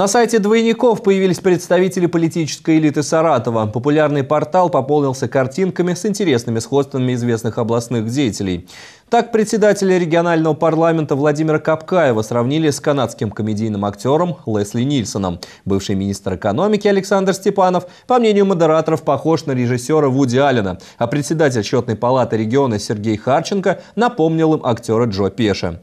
На сайте «Двойников» появились представители политической элиты Саратова. Популярный портал пополнился картинками с интересными сходствами известных областных деятелей. Так, председателя регионального парламента Владимира Капкаева сравнили с канадским комедийным актером Лесли Нильсоном. Бывший министр экономики Александр Степанов, по мнению модераторов, похож на режиссера Вуди Аллена, а председатель счетной палаты региона Сергей Харченко напомнил им актера Джо Пеша.